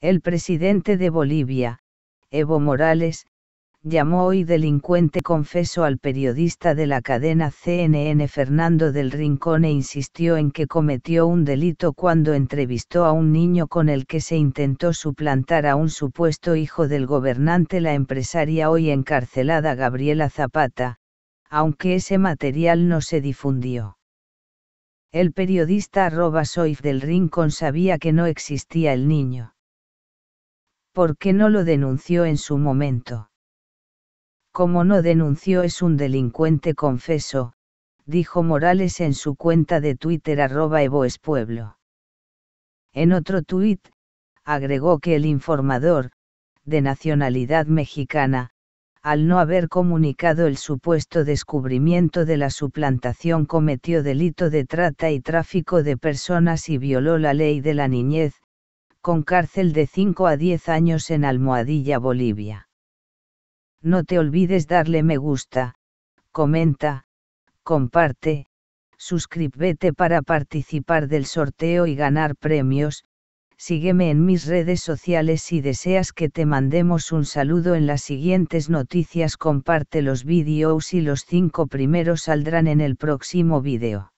El presidente de Bolivia, Evo Morales, llamó hoy delincuente confeso al periodista de la cadena CNN Fernando del Rincón e insistió en que cometió un delito cuando entrevistó a un niño con el que se intentó suplantar a un supuesto hijo del gobernante la empresaria hoy encarcelada Gabriela Zapata, aunque ese material no se difundió. El periodista arroba Soif del Rincón sabía que no existía el niño ¿por qué no lo denunció en su momento? Como no denunció es un delincuente confeso, dijo Morales en su cuenta de Twitter arroba evoespueblo. En otro tuit, agregó que el informador, de nacionalidad mexicana, al no haber comunicado el supuesto descubrimiento de la suplantación cometió delito de trata y tráfico de personas y violó la ley de la niñez, con cárcel de 5 a 10 años en Almohadilla, Bolivia. No te olvides darle me gusta, comenta, comparte, suscríbete para participar del sorteo y ganar premios, sígueme en mis redes sociales si deseas que te mandemos un saludo en las siguientes noticias comparte los vídeos y los 5 primeros saldrán en el próximo vídeo.